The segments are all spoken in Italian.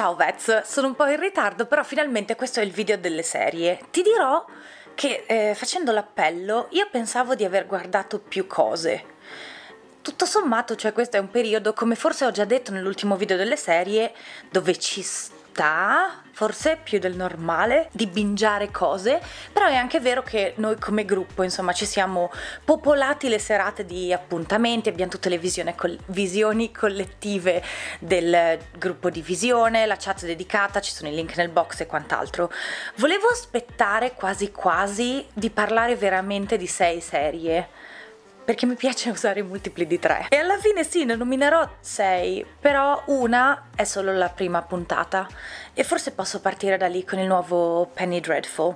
Ciao Vets, sono un po' in ritardo, però finalmente questo è il video delle serie. Ti dirò che eh, facendo l'appello io pensavo di aver guardato più cose. Tutto sommato, cioè questo è un periodo, come forse ho già detto nell'ultimo video delle serie, dove ci sto difficoltà, forse più del normale, di bingiare cose, però è anche vero che noi come gruppo, insomma, ci siamo popolati le serate di appuntamenti, abbiamo tutte le col visioni collettive del gruppo di visione, la chat dedicata, ci sono i link nel box e quant'altro. Volevo aspettare quasi quasi di parlare veramente di sei serie perché mi piace usare i multipli di 3. E alla fine sì, ne nominerò 6, però una è solo la prima puntata e forse posso partire da lì con il nuovo Penny Dreadful.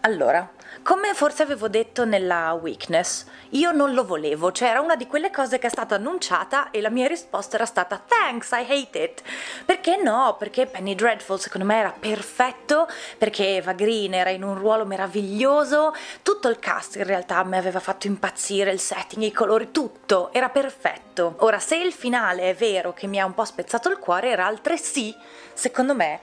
Allora, come forse avevo detto nella weakness, io non lo volevo, cioè era una di quelle cose che è stata annunciata e la mia risposta era stata thanks, I hate it. Perché no? Perché Penny Dreadful secondo me era perfetto, perché Eva Green era in un ruolo meraviglioso, tutto il cast in realtà mi aveva fatto impazzire, il setting, i colori, tutto, era perfetto. Ora, se il finale è vero che mi ha un po' spezzato il cuore, era altresì, secondo me,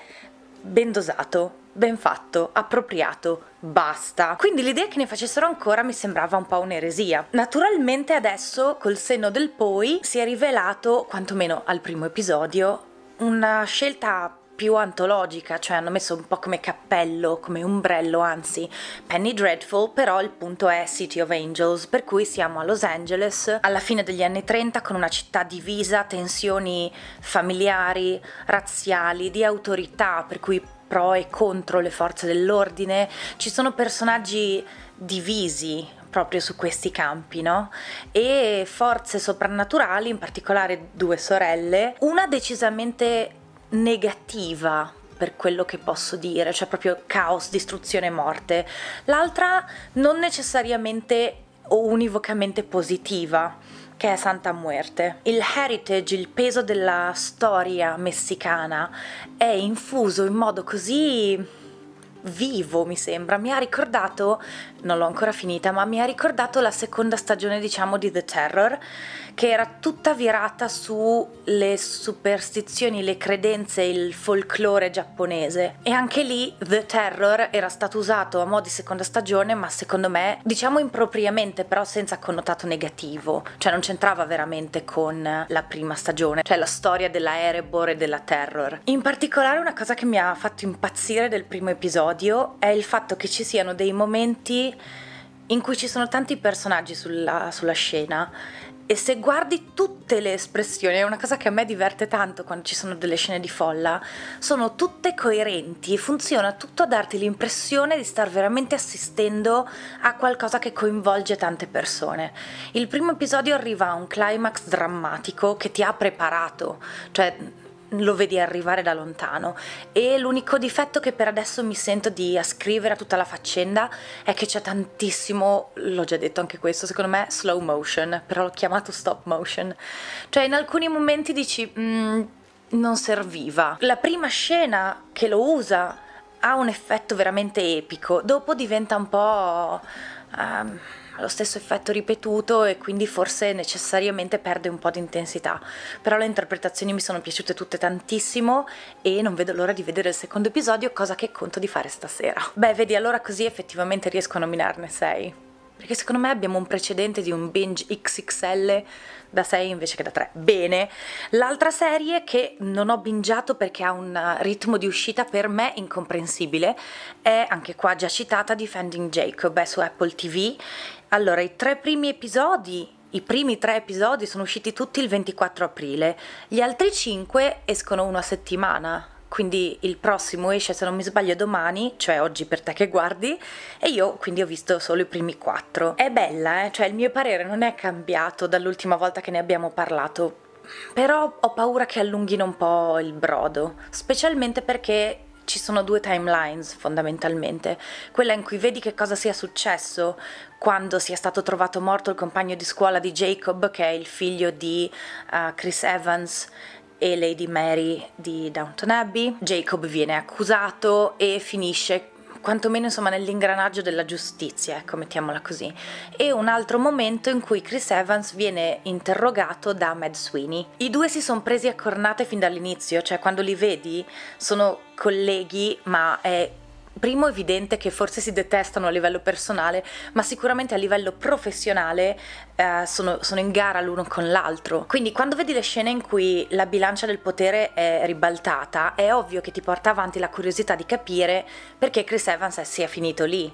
ben dosato, ben fatto, appropriato, basta. Quindi l'idea che ne facessero ancora mi sembrava un po' un'eresia. Naturalmente adesso, col senno del poi, si è rivelato, quantomeno al primo episodio, una scelta più antologica, cioè hanno messo un po' come cappello, come ombrello, anzi, Penny Dreadful, però il punto è City of Angels, per cui siamo a Los Angeles alla fine degli anni 30 con una città divisa, tensioni familiari, razziali, di autorità, per cui pro e contro le forze dell'ordine, ci sono personaggi divisi proprio su questi campi, no? E forze soprannaturali, in particolare due sorelle, una decisamente negativa per quello che posso dire, cioè proprio caos, distruzione, morte. L'altra non necessariamente o univocamente positiva, che è Santa Muerte. Il heritage, il peso della storia messicana è infuso in modo così vivo, mi sembra. Mi ha ricordato, non l'ho ancora finita, ma mi ha ricordato la seconda stagione, diciamo, di The Terror, che era tutta virata sulle superstizioni, le credenze, il folklore giapponese. E anche lì The Terror era stato usato a mo' di seconda stagione, ma secondo me, diciamo impropriamente, però senza connotato negativo. Cioè non c'entrava veramente con la prima stagione, cioè la storia della Erebor e della Terror. In particolare una cosa che mi ha fatto impazzire del primo episodio odio è il fatto che ci siano dei momenti in cui ci sono tanti personaggi sulla, sulla scena e se guardi tutte le espressioni, è una cosa che a me diverte tanto quando ci sono delle scene di folla, sono tutte coerenti e funziona tutto a darti l'impressione di star veramente assistendo a qualcosa che coinvolge tante persone. Il primo episodio arriva a un climax drammatico che ti ha preparato, cioè lo vedi arrivare da lontano e l'unico difetto che per adesso mi sento di ascrivere a tutta la faccenda è che c'è tantissimo, l'ho già detto anche questo, secondo me slow motion, però l'ho chiamato stop motion. Cioè in alcuni momenti dici mm, non serviva. La prima scena che lo usa ha un effetto veramente epico, dopo diventa un po'... Um, lo stesso effetto ripetuto e quindi forse necessariamente perde un po' di intensità. Però le interpretazioni mi sono piaciute tutte tantissimo e non vedo l'ora di vedere il secondo episodio, cosa che conto di fare stasera. Beh, vedi, allora così effettivamente riesco a nominarne 6 perché secondo me abbiamo un precedente di un binge XXL da 6 invece che da 3. Bene, l'altra serie che non ho bingiato perché ha un ritmo di uscita per me incomprensibile è anche qua già citata Defending Jacob, è su Apple TV allora, i tre primi episodi i primi tre episodi sono usciti tutti il 24 aprile, gli altri cinque escono una settimana, quindi il prossimo esce se non mi sbaglio domani, cioè oggi per te che guardi, e io quindi ho visto solo i primi quattro. È bella, eh? cioè il mio parere non è cambiato dall'ultima volta che ne abbiamo parlato, però ho paura che allunghino un po' il brodo, specialmente perché ci sono due timelines fondamentalmente, quella in cui vedi che cosa sia successo quando sia stato trovato morto il compagno di scuola di Jacob, che è il figlio di uh, Chris Evans e Lady Mary di Downton Abbey. Jacob viene accusato e finisce quantomeno insomma nell'ingranaggio della giustizia, ecco, mettiamola così. E un altro momento in cui Chris Evans viene interrogato da Mad Sweeney. I due si sono presi a cornate fin dall'inizio, cioè quando li vedi sono colleghi, ma è primo evidente che forse si detestano a livello personale, ma sicuramente a livello professionale eh, sono, sono, in gara l'uno con l'altro. Quindi quando vedi le scene in cui la bilancia del potere è ribaltata, è ovvio che ti porta avanti la curiosità di capire perché Chris Evans sia finito lì.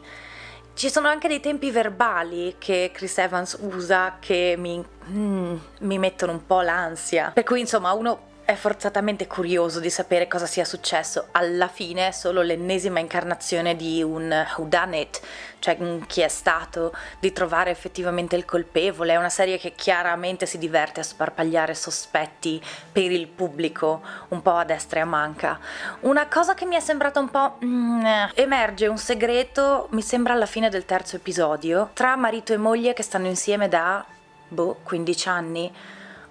Ci sono anche dei tempi verbali che Chris Evans usa che mi, mm, mi mettono un po' l'ansia. Per cui insomma uno è forzatamente curioso di sapere cosa sia successo. Alla fine è solo l'ennesima incarnazione di un whodunit, cioè chi è stato, di trovare effettivamente il colpevole. È una serie che chiaramente si diverte a sparpagliare sospetti per il pubblico, un po' a destra e a manca. Una cosa che mi è sembrata un po'... Mm, eh, emerge un segreto, mi sembra alla fine del terzo episodio, tra marito e moglie che stanno insieme da, boh, 15 anni.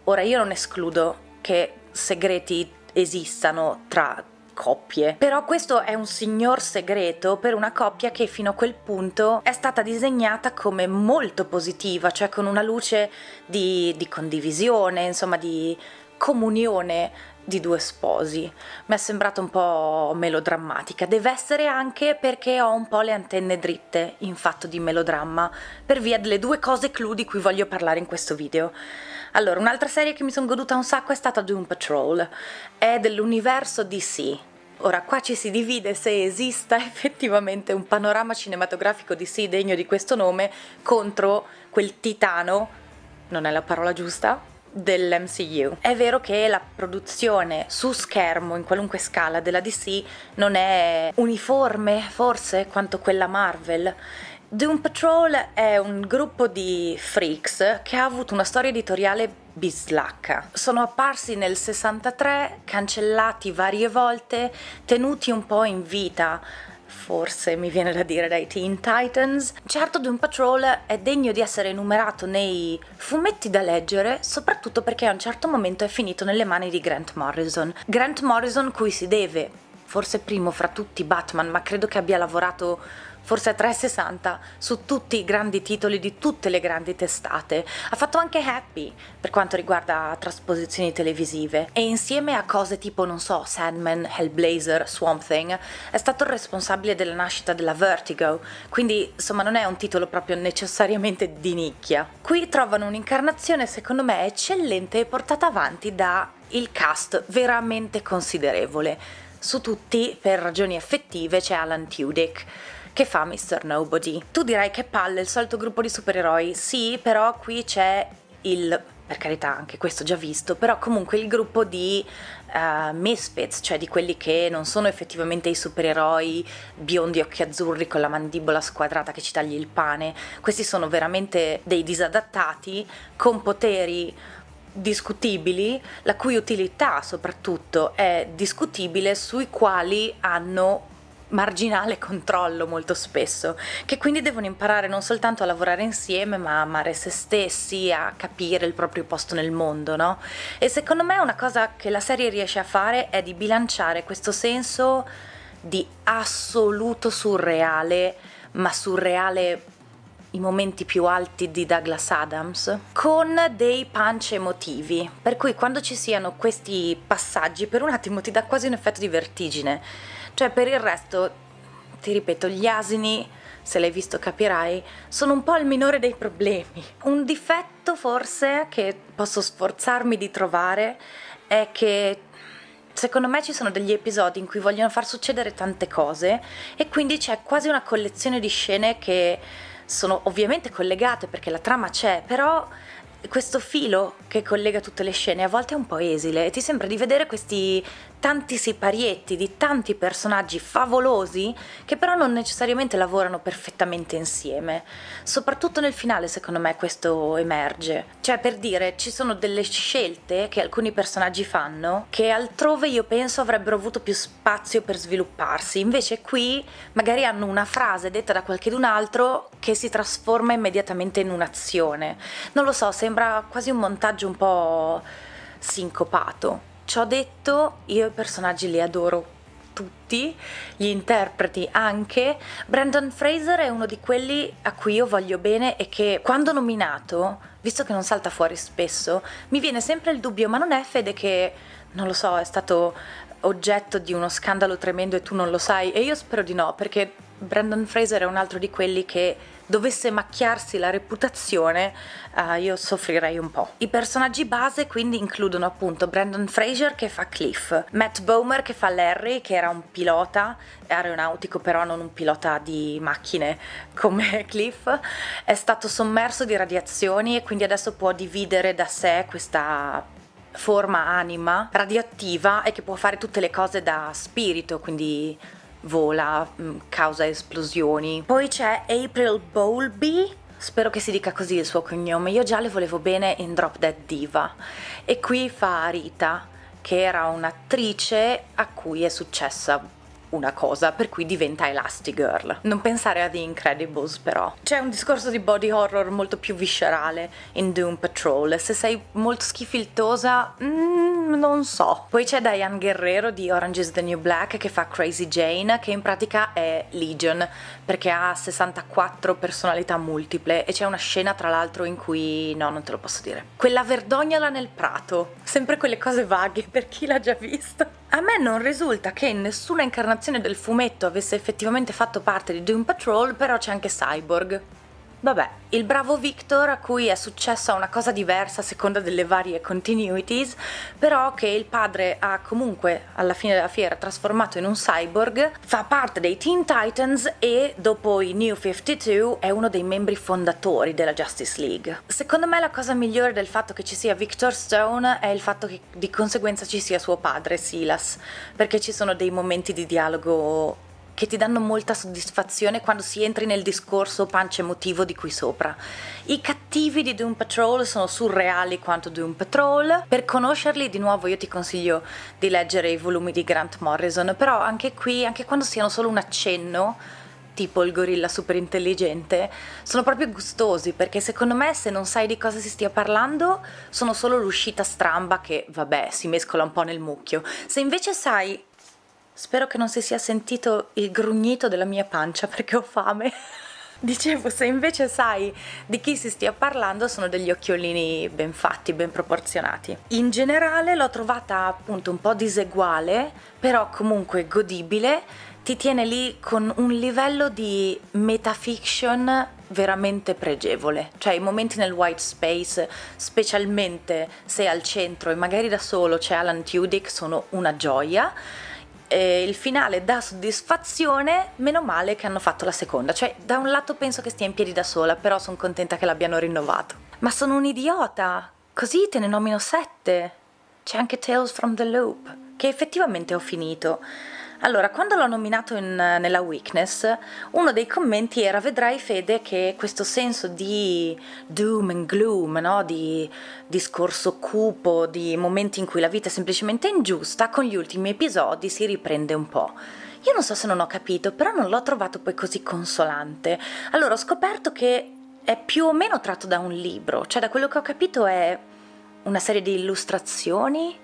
Ora io non escludo che segreti esistano tra coppie. Però questo è un signor segreto per una coppia che fino a quel punto è stata disegnata come molto positiva, cioè con una luce di, di condivisione, insomma di comunione di due sposi. Mi è sembrata un po' melodrammatica. Deve essere anche perché ho un po' le antenne dritte in fatto di melodramma, per via delle due cose clou di cui voglio parlare in questo video. Allora, un'altra serie che mi sono goduta un sacco è stata Doom Patrol, è dell'universo DC. Ora, qua ci si divide se esista effettivamente un panorama cinematografico DC degno di questo nome contro quel titano, non è la parola giusta, dell'MCU. È vero che la produzione su schermo, in qualunque scala, della DC non è uniforme forse quanto quella Marvel Doom Patrol è un gruppo di freaks che ha avuto una storia editoriale bislacca. Sono apparsi nel 63, cancellati varie volte, tenuti un po' in vita forse mi viene da dire dai Teen Titans. Certo Doom Patrol è degno di essere enumerato nei fumetti da leggere, soprattutto perché a un certo momento è finito nelle mani di Grant Morrison. Grant Morrison cui si deve forse primo fra tutti Batman, ma credo che abbia lavorato forse a 360 su tutti i grandi titoli di tutte le grandi testate. Ha fatto anche Happy per quanto riguarda trasposizioni televisive e insieme a cose tipo, non so, Sandman, Hellblazer, Swamp Thing, è stato il responsabile della nascita della Vertigo, quindi insomma non è un titolo proprio necessariamente di nicchia. Qui trovano un'incarnazione secondo me eccellente e portata avanti da il cast veramente considerevole su tutti per ragioni affettive c'è Alan Tudyk che fa Mr. Nobody. Tu direi che palle, il solito gruppo di supereroi. Sì, però qui c'è il per carità, anche questo già visto, però comunque il gruppo di uh, misfits, cioè di quelli che non sono effettivamente i supereroi biondi occhi azzurri con la mandibola squadrata che ci tagli il pane, questi sono veramente dei disadattati con poteri discutibili, la cui utilità soprattutto è discutibile, sui quali hanno marginale controllo molto spesso, che quindi devono imparare non soltanto a lavorare insieme, ma a amare se stessi, a capire il proprio posto nel mondo, no? E secondo me una cosa che la serie riesce a fare è di bilanciare questo senso di assoluto surreale, ma surreale i momenti più alti di Douglas Adams con dei punch emotivi, per cui quando ci siano questi passaggi per un attimo ti dà quasi un effetto di vertigine, cioè per il resto, ti ripeto, gli asini se l'hai visto capirai, sono un po' il minore dei problemi. Un difetto forse che posso sforzarmi di trovare è che secondo me ci sono degli episodi in cui vogliono far succedere tante cose e quindi c'è quasi una collezione di scene che sono ovviamente collegate perché la trama c'è, però questo filo che collega tutte le scene a volte è un po' esile e ti sembra di vedere questi tanti siparietti, di tanti personaggi favolosi che però non necessariamente lavorano perfettamente insieme. Soprattutto nel finale secondo me questo emerge. Cioè per dire ci sono delle scelte che alcuni personaggi fanno che altrove io penso avrebbero avuto più spazio per svilupparsi, invece qui magari hanno una frase detta da qualcun altro che si trasforma immediatamente in un'azione. Non lo so, sembra quasi un montaggio un po' sincopato. Ciò detto, io i personaggi li adoro tutti, gli interpreti anche. Brandon Fraser è uno di quelli a cui io voglio bene e che quando nominato, visto che non salta fuori spesso, mi viene sempre il dubbio, ma non è Fede che, non lo so, è stato oggetto di uno scandalo tremendo e tu non lo sai? E io spero di no, perché Brandon Fraser è un altro di quelli che dovesse macchiarsi la reputazione uh, io soffrirei un po'. I personaggi base quindi includono appunto Brandon Fraser che fa Cliff, Matt Bomer che fa Larry che era un pilota aeronautico però non un pilota di macchine come Cliff, è stato sommerso di radiazioni e quindi adesso può dividere da sé questa forma anima radioattiva e che può fare tutte le cose da spirito, quindi vola, mm, causa esplosioni. Poi c'è April Bowlby, spero che si dica così il suo cognome, io già le volevo bene in Drop Dead Diva e qui fa Rita che era un'attrice a cui è successa una cosa, per cui diventa Elastigirl. Non pensare a The Incredibles però. C'è un discorso di body horror molto più viscerale in Doom Patrol, se sei molto schifiltosa, mm, non so. Poi c'è Diane Guerrero di Orange is the New Black che fa Crazy Jane, che in pratica è Legion, perché ha 64 personalità multiple e c'è una scena tra l'altro in cui... no, non te lo posso dire. Quella verdognola nel prato, sempre quelle cose vaghe per chi l'ha già vista. A me non risulta che nessuna incarnazione del fumetto avesse effettivamente fatto parte di Doom Patrol, però c'è anche Cyborg. Vabbè, il bravo Victor a cui è successa una cosa diversa a seconda delle varie continuities, però che il padre ha comunque alla fine della fiera trasformato in un cyborg, fa parte dei Teen Titans e dopo i New 52 è uno dei membri fondatori della Justice League. Secondo me la cosa migliore del fatto che ci sia Victor Stone è il fatto che di conseguenza ci sia suo padre, Silas, perché ci sono dei momenti di dialogo che ti danno molta soddisfazione quando si entri nel discorso pancia emotivo di qui sopra. I cattivi di Doom Patrol sono surreali quanto Doom Patrol. Per conoscerli di nuovo io ti consiglio di leggere i volumi di Grant Morrison, però anche qui, anche quando siano solo un accenno, tipo il gorilla super intelligente, sono proprio gustosi perché secondo me se non sai di cosa si stia parlando sono solo l'uscita stramba che vabbè si mescola un po' nel mucchio. Se invece sai Spero che non si sia sentito il grugnito della mia pancia perché ho fame. Dicevo, se invece sai di chi si stia parlando, sono degli occhiolini ben fatti, ben proporzionati. In generale l'ho trovata appunto un po' diseguale, però comunque godibile, ti tiene lì con un livello di metafiction veramente pregevole, cioè i momenti nel white space, specialmente se al centro e magari da solo c'è Alan Tudyk, sono una gioia eh, il finale dà soddisfazione, meno male che hanno fatto la seconda. Cioè, da un lato penso che stia in piedi da sola, però sono contenta che l'abbiano rinnovato. Ma sono un idiota! Così te ne nomino sette. C'è anche Tales from the Loop, che effettivamente ho finito. Allora, quando l'ho nominato in, nella Weakness, uno dei commenti era vedrai Fede che questo senso di doom and gloom, no? di discorso cupo, di momenti in cui la vita è semplicemente ingiusta, con gli ultimi episodi si riprende un po'. Io non so se non ho capito, però non l'ho trovato poi così consolante. Allora ho scoperto che è più o meno tratto da un libro, cioè da quello che ho capito è una serie di illustrazioni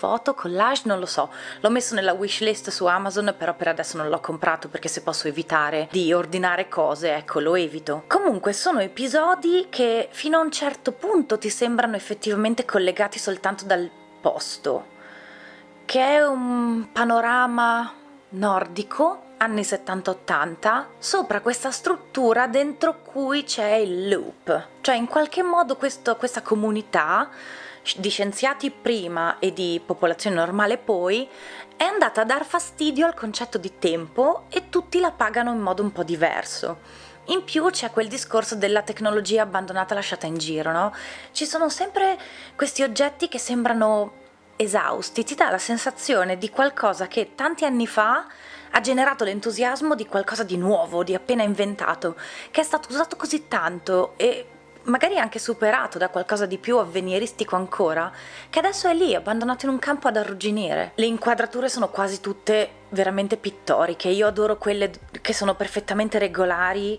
foto, collage, non lo so. L'ho messo nella wishlist su Amazon, però per adesso non l'ho comprato perché se posso evitare di ordinare cose, ecco, lo evito. Comunque sono episodi che fino a un certo punto ti sembrano effettivamente collegati soltanto dal posto, che è un panorama nordico anni 70-80 sopra questa struttura dentro cui c'è il loop, cioè in qualche modo questo, questa comunità di scienziati prima e di popolazione normale poi, è andata a dar fastidio al concetto di tempo e tutti la pagano in modo un po' diverso. In più c'è quel discorso della tecnologia abbandonata lasciata in giro, no? Ci sono sempre questi oggetti che sembrano esausti, ti dà la sensazione di qualcosa che tanti anni fa ha generato l'entusiasmo di qualcosa di nuovo, di appena inventato, che è stato usato così tanto e magari anche superato da qualcosa di più avveniristico ancora, che adesso è lì, abbandonato in un campo ad arrugginire. Le inquadrature sono quasi tutte veramente pittoriche, io adoro quelle che sono perfettamente regolari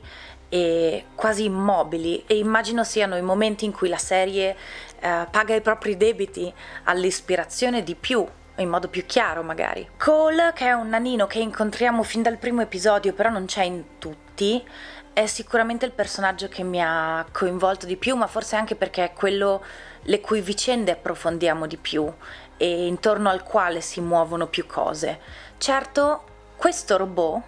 e quasi immobili e immagino siano i momenti in cui la serie eh, paga i propri debiti all'ispirazione di più in modo più chiaro magari. Cole, che è un nanino che incontriamo fin dal primo episodio, però non c'è in tutti, è sicuramente il personaggio che mi ha coinvolto di più, ma forse anche perché è quello le cui vicende approfondiamo di più e intorno al quale si muovono più cose. Certo, questo robot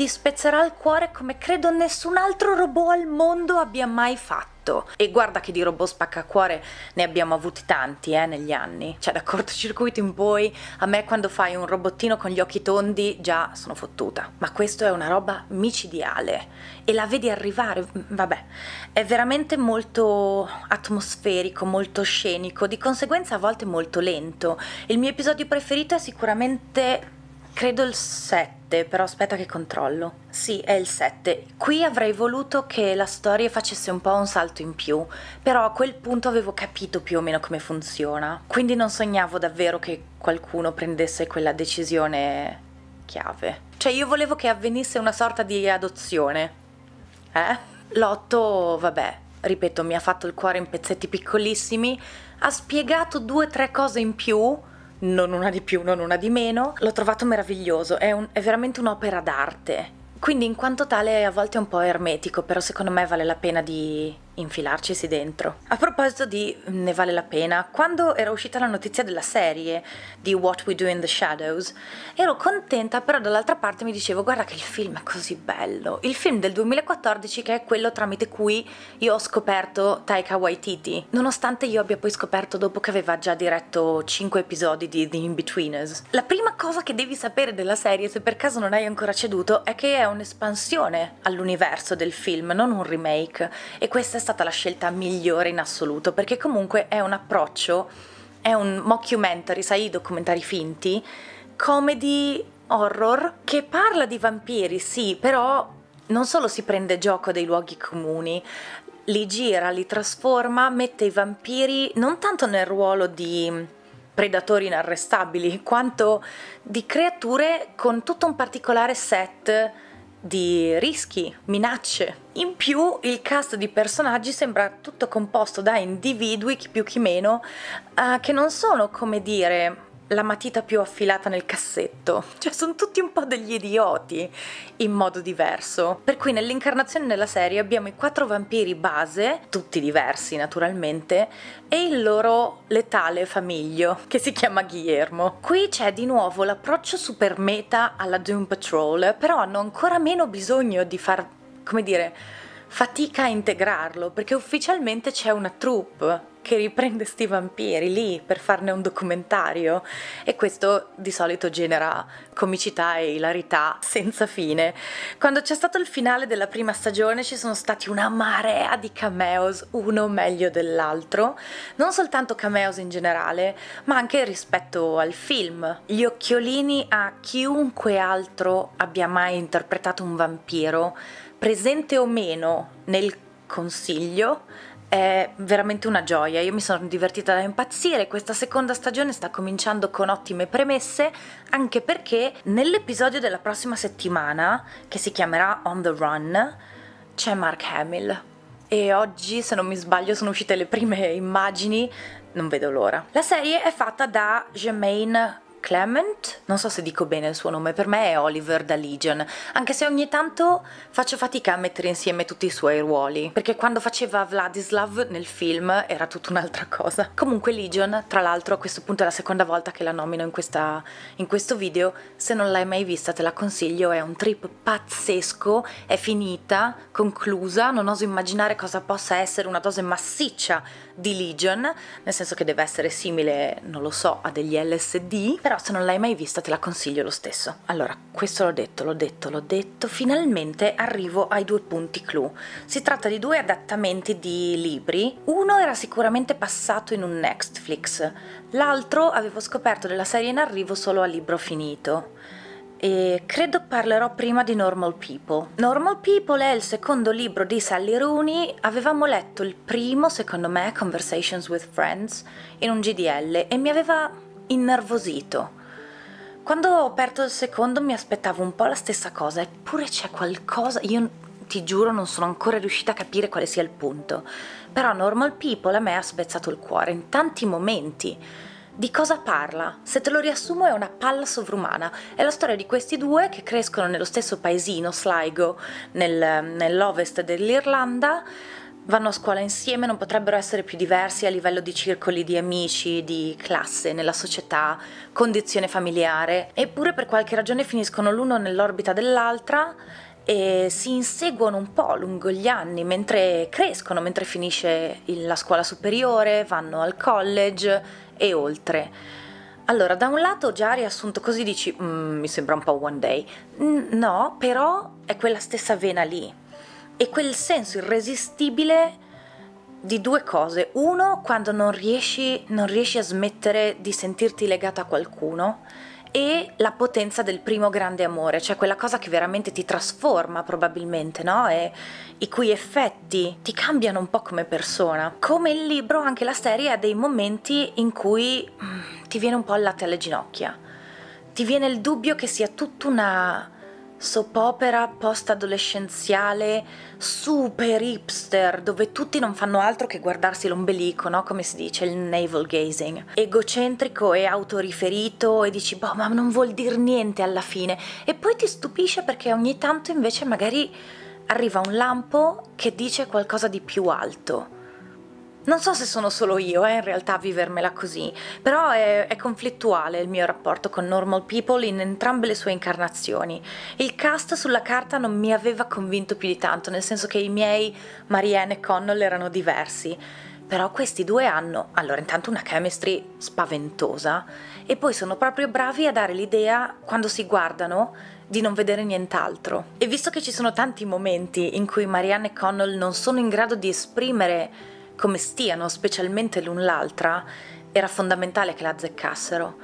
ti spezzerà il cuore come credo nessun altro robot al mondo abbia mai fatto. E guarda che di robot spaccacuore ne abbiamo avuti tanti eh, negli anni. Cioè, da cortocircuito in poi, a me quando fai un robottino con gli occhi tondi già sono fottuta. Ma questo è una roba micidiale e la vedi arrivare, mm, vabbè, è veramente molto atmosferico, molto scenico, di conseguenza a volte molto lento. Il mio episodio preferito è sicuramente Credo il 7, però aspetta che controllo. Sì, è il 7. Qui avrei voluto che la storia facesse un po' un salto in più, però a quel punto avevo capito più o meno come funziona, quindi non sognavo davvero che qualcuno prendesse quella decisione chiave. Cioè io volevo che avvenisse una sorta di adozione. Eh? L'otto, vabbè, ripeto, mi ha fatto il cuore in pezzetti piccolissimi, ha spiegato due o tre cose in più, non una di più, non una di meno. L'ho trovato meraviglioso, è, un, è veramente un'opera d'arte. Quindi in quanto tale a volte è un po' ermetico, però secondo me vale la pena di, infilarcisi dentro. A proposito di mm, ne vale la pena, quando era uscita la notizia della serie di What We Do in the Shadows, ero contenta, però dall'altra parte mi dicevo guarda che il film è così bello. Il film del 2014 che è quello tramite cui io ho scoperto Taika Waititi, nonostante io abbia poi scoperto dopo che aveva già diretto 5 episodi di The Inbetweeners. La prima cosa che devi sapere della serie, se per caso non hai ancora ceduto, è che è un'espansione all'universo del film, non un remake e questa è stata la scelta migliore in assoluto, perché comunque è un approccio, è un mockumentary, sai, i documentari finti, comedy horror che parla di vampiri, sì, però non solo si prende gioco dei luoghi comuni, li gira, li trasforma, mette i vampiri non tanto nel ruolo di predatori inarrestabili, quanto di creature con tutto un particolare set di rischi, minacce. In più il cast di personaggi sembra tutto composto da individui, chi più chi meno, eh, che non sono, come dire, la matita più affilata nel cassetto. Cioè, sono tutti un po' degli idioti in modo diverso. Per cui nell'incarnazione della serie abbiamo i quattro vampiri base, tutti diversi naturalmente, e il loro letale famiglio, che si chiama Guillermo. Qui c'è di nuovo l'approccio super meta alla Doom Patrol, però hanno ancora meno bisogno di far, come dire, fatica a integrarlo, perché ufficialmente c'è una troupe che riprende sti vampiri lì per farne un documentario e questo di solito genera comicità e ilarità senza fine. Quando c'è stato il finale della prima stagione ci sono stati una marea di cameos, uno meglio dell'altro, non soltanto cameos in generale, ma anche rispetto al film. Gli occhiolini a chiunque altro abbia mai interpretato un vampiro, presente o meno nel consiglio, è veramente una gioia, io mi sono divertita da impazzire, questa seconda stagione sta cominciando con ottime premesse, anche perché nell'episodio della prossima settimana, che si chiamerà On the Run, c'è Mark Hamill. E oggi, se non mi sbaglio, sono uscite le prime immagini, non vedo l'ora. La serie è fatta da Germaine Clement, non so se dico bene il suo nome, per me è Oliver da Legion, anche se ogni tanto faccio fatica a mettere insieme tutti i suoi ruoli, perché quando faceva Vladislav nel film era tutta un'altra cosa. Comunque Legion, tra l'altro a questo punto è la seconda volta che la nomino in, questa, in questo video, se non l'hai mai vista te la consiglio, è un trip pazzesco, è finita, conclusa, non oso immaginare cosa possa essere una dose massiccia di Legion, nel senso che deve essere simile, non lo so, a degli LSD, però se non l'hai mai vista te la consiglio lo stesso. Allora, questo l'ho detto, l'ho detto, l'ho detto, finalmente arrivo ai due punti clou. Si tratta di due adattamenti di libri. Uno era sicuramente passato in un Netflix, l'altro avevo scoperto della serie in arrivo solo a libro finito. E credo parlerò prima di Normal People. Normal People è il secondo libro di Sally Rooney, avevamo letto il primo, secondo me, Conversations with Friends, in un GDL e mi aveva innervosito. Quando ho aperto il secondo mi aspettavo un po' la stessa cosa, eppure c'è qualcosa, io ti giuro non sono ancora riuscita a capire quale sia il punto, però Normal People a me ha spezzato il cuore in tanti momenti. Di cosa parla? Se te lo riassumo è una palla sovrumana, è la storia di questi due che crescono nello stesso paesino, Sligo, nel, nell'ovest dell'Irlanda, vanno a scuola insieme, non potrebbero essere più diversi a livello di circoli di amici, di classe, nella società, condizione familiare, eppure per qualche ragione finiscono l'uno nell'orbita dell'altra e si inseguono un po' lungo gli anni mentre crescono, mentre finisce la scuola superiore, vanno al college e oltre. Allora, da un lato già riassunto così dici, mm, mi sembra un po' One Day. no, però è quella stessa vena lì e quel senso irresistibile di due cose. Uno, quando non riesci, non riesci a smettere di sentirti legata a qualcuno e la potenza del primo grande amore, cioè quella cosa che veramente ti trasforma probabilmente, no? E i cui effetti ti cambiano un po' come persona. Come il libro, anche la serie ha dei momenti in cui mm, ti viene un po' il latte alle ginocchia. Ti viene il dubbio che sia tutta una soppopera post-adolescenziale super hipster, dove tutti non fanno altro che guardarsi l'ombelico, no? Come si dice, il navel gazing. Egocentrico e autoriferito e dici, boh, ma non vuol dire niente alla fine. E poi ti stupisce perché ogni tanto invece magari arriva un lampo che dice qualcosa di più alto non so se sono solo io, eh, in realtà, a vivermela così, però è, è, conflittuale il mio rapporto con Normal People in entrambe le sue incarnazioni. Il cast sulla carta non mi aveva convinto più di tanto, nel senso che i miei Marianne e Connell erano diversi. Però questi due hanno, allora intanto una chemistry spaventosa e poi sono proprio bravi a dare l'idea, quando si guardano, di non vedere nient'altro. E visto che ci sono tanti momenti in cui Marianne e Connell non sono in grado di esprimere come stiano specialmente l'un l'altra, era fondamentale che la azzeccassero.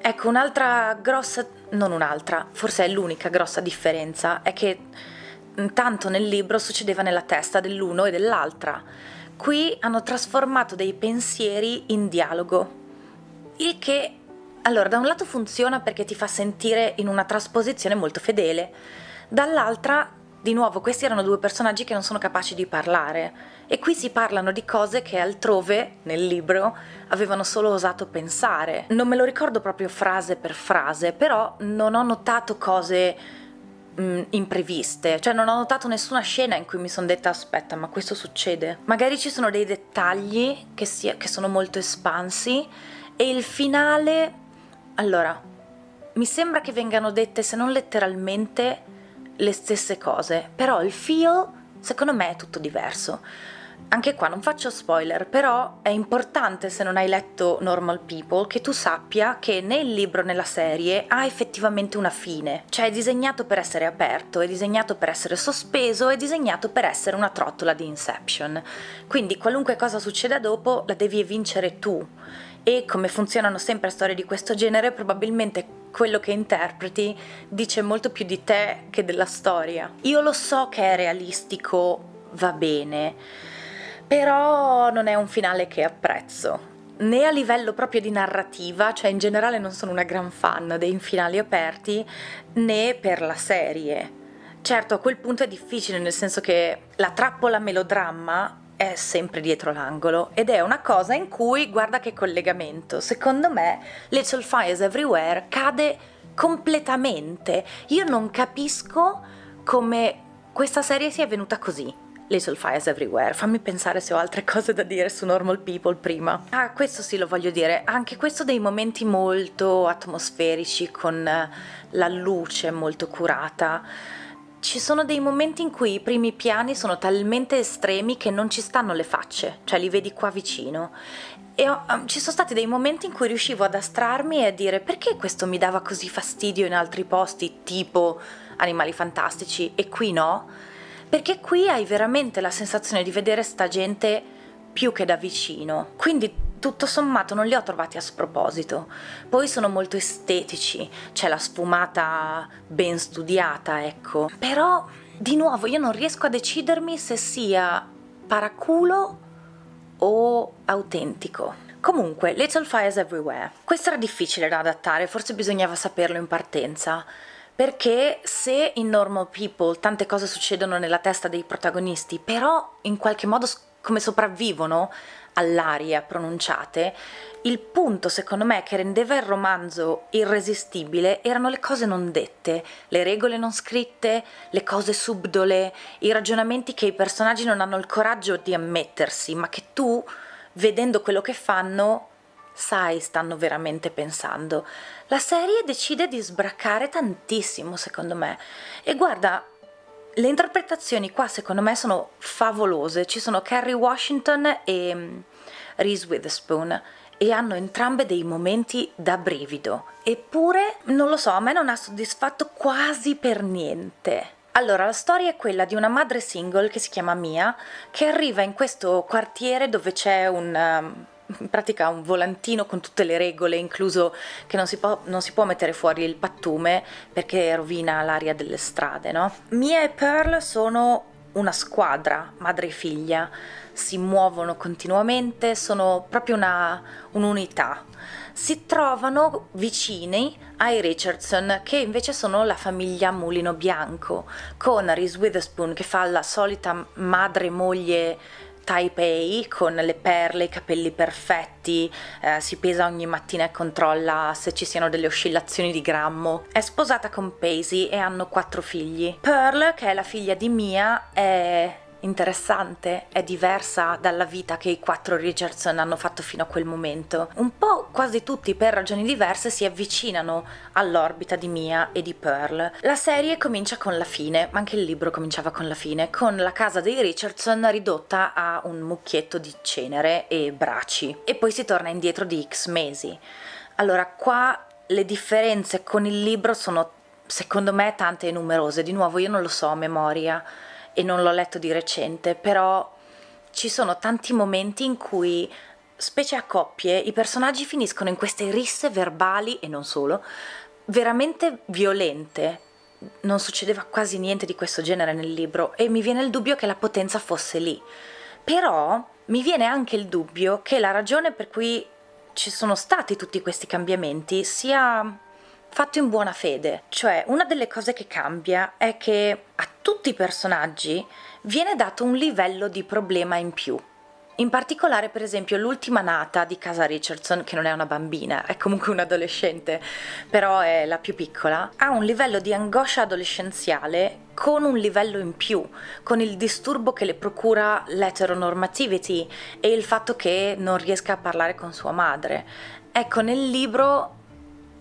Ecco, un'altra grossa, non un'altra, forse è l'unica grossa differenza, è che tanto nel libro succedeva nella testa dell'uno e dell'altra. Qui hanno trasformato dei pensieri in dialogo, il che allora da un lato funziona perché ti fa sentire in una trasposizione molto fedele, dall'altra di nuovo, questi erano due personaggi che non sono capaci di parlare e qui si parlano di cose che altrove, nel libro, avevano solo osato pensare. Non me lo ricordo proprio frase per frase, però non ho notato cose mm, impreviste, cioè non ho notato nessuna scena in cui mi sono detta aspetta ma questo succede. Magari ci sono dei dettagli che, sia, che sono molto espansi e il finale, allora, mi sembra che vengano dette se non letteralmente le stesse cose, però il feel secondo me è tutto diverso. Anche qua non faccio spoiler, però è importante se non hai letto Normal People che tu sappia che nel libro nella serie ha effettivamente una fine, cioè è disegnato per essere aperto, è disegnato per essere sospeso, è disegnato per essere una trottola di Inception. Quindi qualunque cosa succeda dopo la devi vincere tu. E come funzionano sempre storie di questo genere, probabilmente quello che interpreti dice molto più di te che della storia. Io lo so che è realistico, va bene, però non è un finale che apprezzo né a livello proprio di narrativa, cioè in generale non sono una gran fan dei finali aperti, né per la serie. Certo, a quel punto è difficile, nel senso che la trappola melodramma è sempre dietro l'angolo ed è una cosa in cui, guarda che collegamento, secondo me Little Fires Everywhere cade completamente. Io non capisco come questa serie sia venuta così. Little Fires Everywhere. Fammi pensare se ho altre cose da dire su Normal People prima. Ah, questo sì lo voglio dire, anche questo dei momenti molto atmosferici con la luce molto curata ci sono dei momenti in cui i primi piani sono talmente estremi che non ci stanno le facce, cioè li vedi qua vicino. E ho, um, ci sono stati dei momenti in cui riuscivo ad astrarmi e a dire perché questo mi dava così fastidio in altri posti, tipo Animali Fantastici, e qui no? Perché qui hai veramente la sensazione di vedere sta gente più che da vicino. Quindi tutto sommato non li ho trovati a sproposito. Poi sono molto estetici, c'è la sfumata ben studiata, ecco. Però, di nuovo, io non riesco a decidermi se sia paraculo o autentico. Comunque, Little Fires Everywhere. Questo era difficile da adattare, forse bisognava saperlo in partenza perché se in Normal People tante cose succedono nella testa dei protagonisti, però in qualche modo come sopravvivono all'aria pronunciate, il punto secondo me che rendeva il romanzo irresistibile erano le cose non dette, le regole non scritte, le cose subdole, i ragionamenti che i personaggi non hanno il coraggio di ammettersi, ma che tu, vedendo quello che fanno, sai stanno veramente pensando. La serie decide di sbraccare tantissimo, secondo me. E guarda, le interpretazioni qua secondo me sono favolose, ci sono Kerry Washington e mm, Reese Witherspoon e hanno entrambe dei momenti da brivido, eppure non lo so, a me non ha soddisfatto quasi per niente. Allora, la storia è quella di una madre single che si chiama Mia, che arriva in questo quartiere dove c'è un... Um, in pratica un volantino con tutte le regole, incluso che non si può, non si può mettere fuori il pattume perché rovina l'aria delle strade. No? Mia e Pearl sono una squadra, madre e figlia, si muovono continuamente, sono proprio una, un'unità. Si trovano vicini ai Richardson, che invece sono la famiglia Mulino Bianco, con Reese Witherspoon che fa la solita madre-moglie Taipei con le perle, i capelli perfetti, eh, si pesa ogni mattina e controlla se ci siano delle oscillazioni di grammo. È sposata con Paisy e hanno quattro figli. Pearl, che è la figlia di Mia, è interessante, è diversa dalla vita che i quattro Richardson hanno fatto fino a quel momento. Un po' quasi tutti per ragioni diverse si avvicinano all'orbita di Mia e di Pearl. La serie comincia con la fine, ma anche il libro cominciava con la fine, con la casa dei Richardson ridotta a un mucchietto di cenere e braci. E poi si torna indietro di X mesi. Allora, qua le differenze con il libro sono secondo me tante e numerose, di nuovo io non lo so a memoria e non l'ho letto di recente, però ci sono tanti momenti in cui, specie a coppie, i personaggi finiscono in queste risse verbali e non solo, veramente violente. Non succedeva quasi niente di questo genere nel libro e mi viene il dubbio che la potenza fosse lì. Però mi viene anche il dubbio che la ragione per cui ci sono stati tutti questi cambiamenti sia fatto in buona fede. Cioè, una delle cose che cambia è che a tutti i personaggi viene dato un livello di problema in più. In particolare, per esempio, l'ultima nata di casa Richardson, che non è una bambina, è comunque un'adolescente, però è la più piccola, ha un livello di angoscia adolescenziale con un livello in più, con il disturbo che le procura l'eteronormativity e il fatto che non riesca a parlare con sua madre. Ecco, nel libro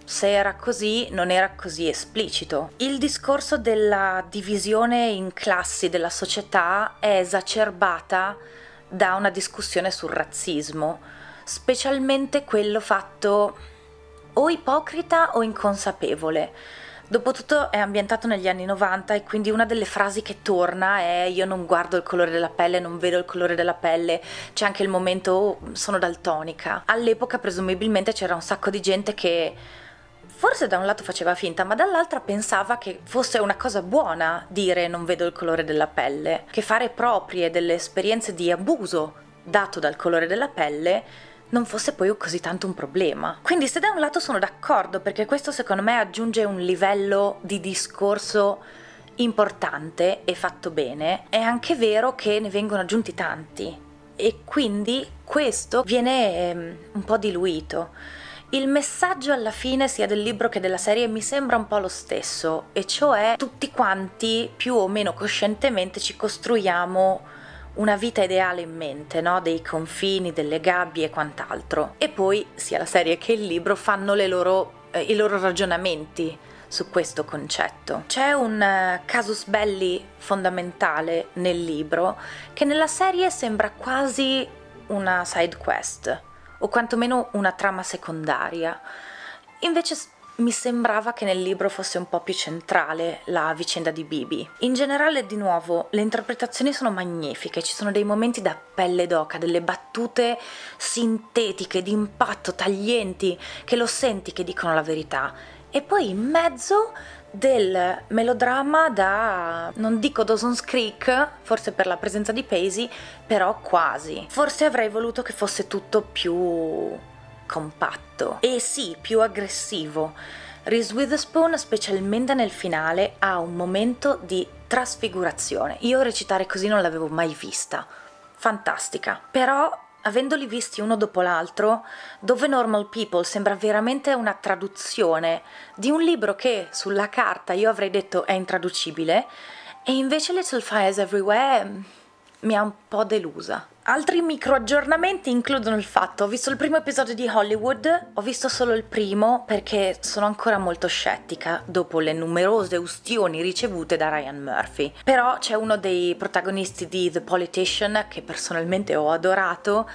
se era così non era così esplicito. Il discorso della divisione in classi della società è esacerbata da una discussione sul razzismo, specialmente quello fatto o ipocrita o inconsapevole. Dopotutto è ambientato negli anni 90 e quindi una delle frasi che torna è io non guardo il colore della pelle, non vedo il colore della pelle, c'è anche il momento oh, sono daltonica. All'epoca presumibilmente c'era un sacco di gente che forse da un lato faceva finta, ma dall'altra pensava che fosse una cosa buona dire non vedo il colore della pelle, che fare proprie delle esperienze di abuso dato dal colore della pelle non fosse poi così tanto un problema. Quindi se da un lato sono d'accordo, perché questo secondo me aggiunge un livello di discorso importante e fatto bene, è anche vero che ne vengono aggiunti tanti e quindi questo viene ehm, un po' diluito. Il messaggio alla fine sia del libro che della serie mi sembra un po' lo stesso, e cioè tutti quanti più o meno coscientemente ci costruiamo una vita ideale in mente, no? dei confini, delle gabbie e quant'altro. E poi sia la serie che il libro fanno loro, eh, i loro ragionamenti su questo concetto. C'è un eh, casus belli fondamentale nel libro che nella serie sembra quasi una side quest o quantomeno una trama secondaria. Invece mi sembrava che nel libro fosse un po' più centrale la vicenda di Bibi. In generale, di nuovo, le interpretazioni sono magnifiche, ci sono dei momenti da pelle d'oca, delle battute sintetiche, di impatto, taglienti, che lo senti che dicono la verità e poi in mezzo del melodramma da, non dico Dawson's Creek, forse per la presenza di Paisy, però quasi. Forse avrei voluto che fosse tutto più compatto e sì, più aggressivo. Reese Witherspoon, specialmente nel finale, ha un momento di trasfigurazione. Io recitare così non l'avevo mai vista. Fantastica. Però avendoli visti uno dopo l'altro, Dove Normal People sembra veramente una traduzione di un libro che sulla carta io avrei detto è intraducibile, e invece Little Fires Everywhere mi ha un po' delusa. Altri micro aggiornamenti includono il fatto, ho visto il primo episodio di Hollywood, ho visto solo il primo perché sono ancora molto scettica dopo le numerose ustioni ricevute da Ryan Murphy. Però c'è uno dei protagonisti di The Politician che personalmente ho adorato.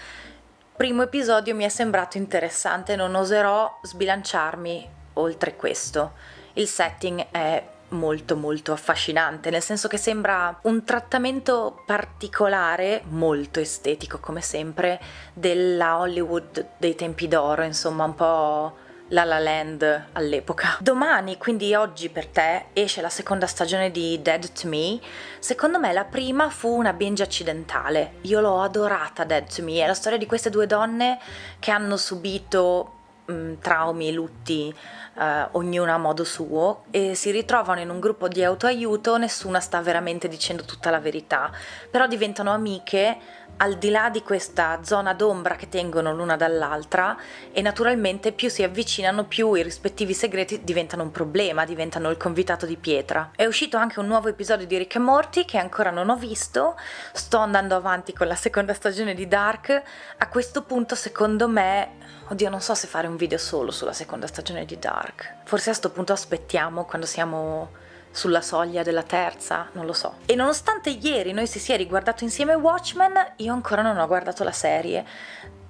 Primo episodio mi è sembrato interessante, non oserò sbilanciarmi oltre questo. Il setting è molto molto affascinante, nel senso che sembra un trattamento particolare, molto estetico come sempre, della Hollywood dei tempi d'oro, insomma un po'... La La Land all'epoca. Domani, quindi oggi per te, esce la seconda stagione di Dead to Me. Secondo me la prima fu una binge accidentale. Io l'ho adorata Dead to Me, è la storia di queste due donne che hanno subito mh, mm, traumi, lutti, eh, ognuno a modo suo, e si ritrovano in un gruppo di autoaiuto, nessuna sta veramente dicendo tutta la verità, però diventano amiche al di là di questa zona d'ombra che tengono l'una dall'altra e naturalmente più si avvicinano più i rispettivi segreti diventano un problema, diventano il convitato di pietra. È uscito anche un nuovo episodio di Rick e Morty che ancora non ho visto, sto andando avanti con la seconda stagione di Dark, a questo punto secondo me, oddio non so se fare un video solo sulla seconda stagione di Dark, forse a questo punto aspettiamo quando siamo sulla soglia della terza, non lo so. E nonostante ieri noi si sia riguardato insieme Watchmen, io ancora non ho guardato la serie.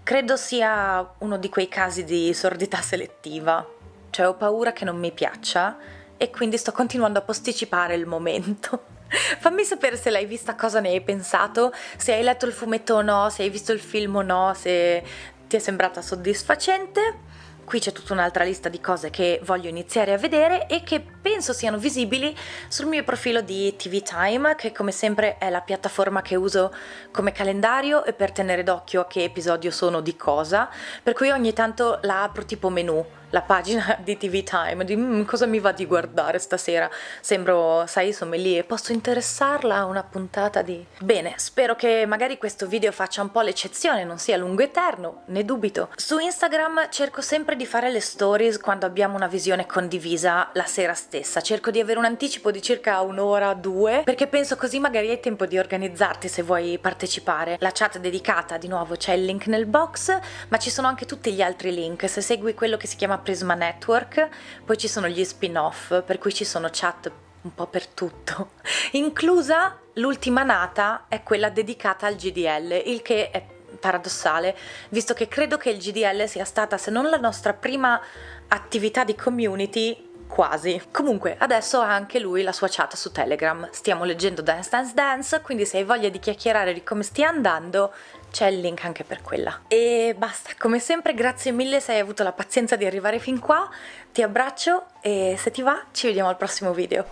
Credo sia uno di quei casi di sordità selettiva, cioè ho paura che non mi piaccia e quindi sto continuando a posticipare il momento. Fammi sapere se l'hai vista, cosa ne hai pensato, se hai letto il fumetto o no, se hai visto il film o no, se ti è sembrata soddisfacente qui c'è tutta un'altra lista di cose che voglio iniziare a vedere e che penso siano visibili sul mio profilo di TV Time, che come sempre è la piattaforma che uso come calendario e per tenere d'occhio a che episodio sono di cosa, per cui ogni tanto la apro tipo menu la pagina di TV Time, di mm, cosa mi va di guardare stasera, sembro, sai, insomma, lì e posso interessarla a una puntata di... Bene, spero che magari questo video faccia un po' l'eccezione, non sia lungo eterno, ne dubito. Su Instagram cerco sempre di fare le stories quando abbiamo una visione condivisa la sera stessa, cerco di avere un anticipo di circa un'ora, due, perché penso così magari hai tempo di organizzarti se vuoi partecipare. La chat dedicata, di nuovo, c'è il link nel box, ma ci sono anche tutti gli altri link, se segui quello che si chiama Prisma Network, poi ci sono gli spin-off, per cui ci sono chat un po' per tutto, inclusa l'ultima nata è quella dedicata al GDL, il che è paradossale, visto che credo che il GDL sia stata, se non la nostra prima attività di community, quasi. Comunque, adesso ha anche lui la sua chat su Telegram. Stiamo leggendo Dance Dance Dance, quindi se hai voglia di chiacchierare di come stia andando, c'è il link anche per quella. E basta, come sempre grazie mille se hai avuto la pazienza di arrivare fin qua, ti abbraccio e se ti va ci vediamo al prossimo video.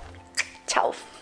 Ciao!